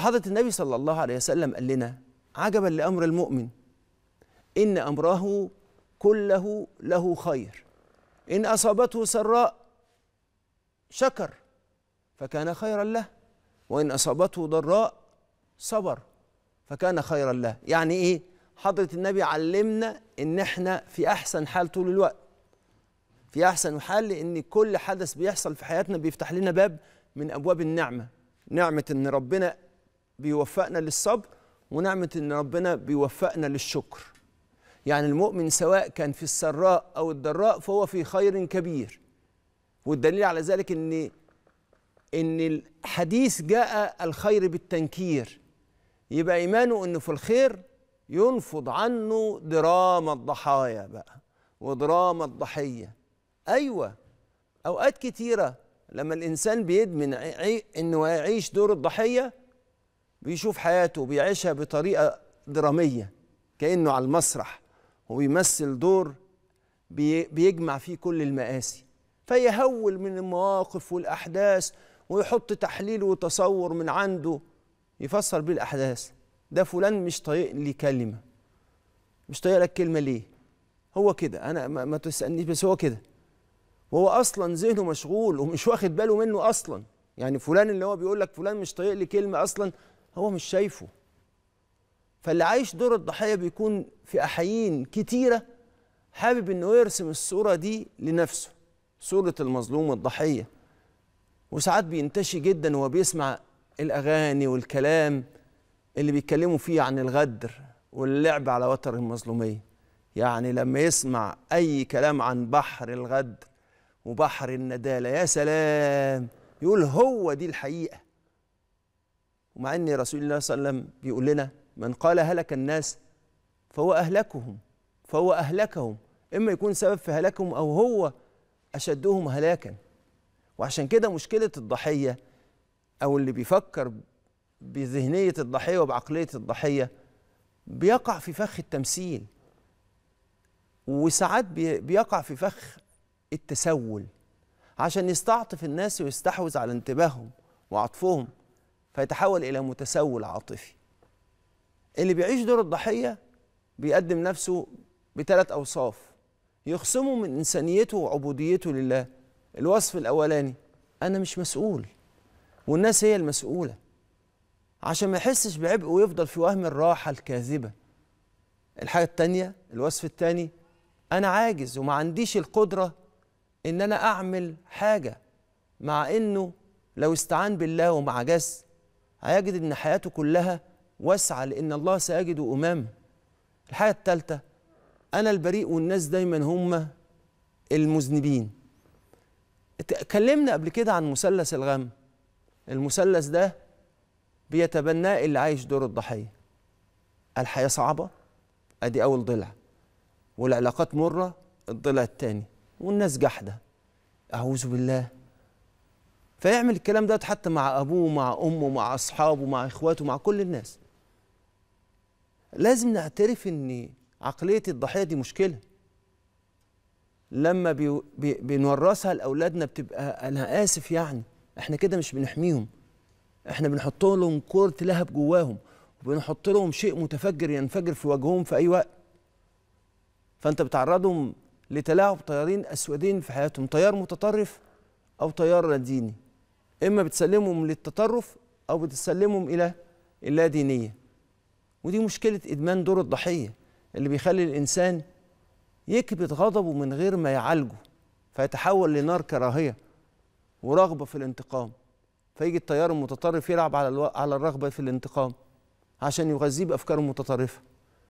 فحضرة النبي صلى الله عليه وسلم قال لنا عجبا لأمر المؤمن إن أمره كله له خير إن أصابته سراء شكر فكان خيرا له وإن أصابته ضراء صبر فكان خيرا له يعني إيه حضرة النبي علمنا إن إحنا في أحسن حال طول الوقت في أحسن حال لأن كل حدث بيحصل في حياتنا بيفتح لنا باب من أبواب النعمة نعمة إن ربنا بيوفقنا للصبر ونعمة إن ربنا بيوفقنا للشكر يعني المؤمن سواء كان في السراء أو الضراء فهو في خير كبير والدليل على ذلك إن إن الحديث جاء الخير بالتنكير يبقى إيمانه إنه في الخير ينفض عنه دراما الضحايا بقى ودراما الضحية أيوة أوقات كتيرة لما الإنسان بيدمن إنه يعيش دور الضحية بيشوف حياته بيعيشها بطريقة درامية كأنه على المسرح وبيمثل دور بيجمع فيه كل المآسي فيهول من المواقف والأحداث ويحط تحليل وتصور من عنده يفسر بيه الأحداث ده فلان مش طايق لي كلمة مش طايق لك كلمة ليه هو كده أنا ما, ما تسألنيش بس هو كده وهو أصلا ذهنه مشغول ومش واخد باله منه أصلا يعني فلان اللي هو بيقول لك فلان مش طايق لي كلمة أصلا هو مش شايفه فاللي عايش دور الضحيه بيكون في احايين كتيره حابب انه يرسم الصوره دي لنفسه صوره المظلوم الضحيه وساعات بينتشي جدا وهو بيسمع الاغاني والكلام اللي بيتكلموا فيه عن الغدر واللعب على وتر المظلوميه يعني لما يسمع اي كلام عن بحر الغدر وبحر النداله يا سلام يقول هو دي الحقيقه ومع ان رسول الله صلى الله عليه وسلم بيقول لنا من قال هلك الناس فهو اهلكهم فهو اهلكهم اما يكون سبب في هلاكهم او هو اشدهم هلاكا وعشان كده مشكله الضحيه او اللي بيفكر بذهنيه الضحيه وبعقليه الضحيه بيقع في فخ التمثيل وساعات بيقع في فخ التسول عشان يستعطف الناس ويستحوذ على انتباههم وعطفهم فيتحول إلى متسول عاطفي اللي بيعيش دور الضحية بيقدم نفسه بثلاث أوصاف يخصمه من إنسانيته وعبوديته لله الوصف الأولاني أنا مش مسؤول والناس هي المسؤولة عشان ما يحسش بعبء ويفضل في وهم الراحة الكاذبة الحاجة التانية الوصف التاني أنا عاجز وما عنديش القدرة إن أنا أعمل حاجة مع إنه لو استعان بالله وما عجزت هيجد أن حياته كلها واسعة لأن الله ساجد أمامه الحاجة الثالثة أنا البريء والناس دايما هم المذنبين اتكلمنا قبل كده عن مثلث الغم المثلث ده بيتبناه اللي عايش دور الضحية الحياة صعبة أدي أول ضلع والعلاقات مرة الضلع الثاني والناس جحدة أعوذ بالله فيعمل الكلام ده حتى مع ابوه مع امه مع اصحابه مع اخواته مع كل الناس لازم نعترف ان عقليه الضحيه دي مشكله لما بي بي بنورثها لاولادنا بتبقى انا اسف يعني احنا كده مش بنحميهم احنا بنحط لهم كره لهب جواهم وبنحط لهم شيء متفجر ينفجر في وجههم في اي وقت فانت بتعرضهم لتلاعب طيارين اسودين في حياتهم طيار متطرف او طيار لديني اما بتسلمهم للتطرف او بتسلمهم الى اللا دينيه ودي مشكله ادمان دور الضحيه اللي بيخلي الانسان يكبت غضبه من غير ما يعالجه فيتحول لنار كراهيه ورغبه في الانتقام فيجي التيار المتطرف يلعب على على الرغبه في الانتقام عشان يغذيه بافكاره المتطرفه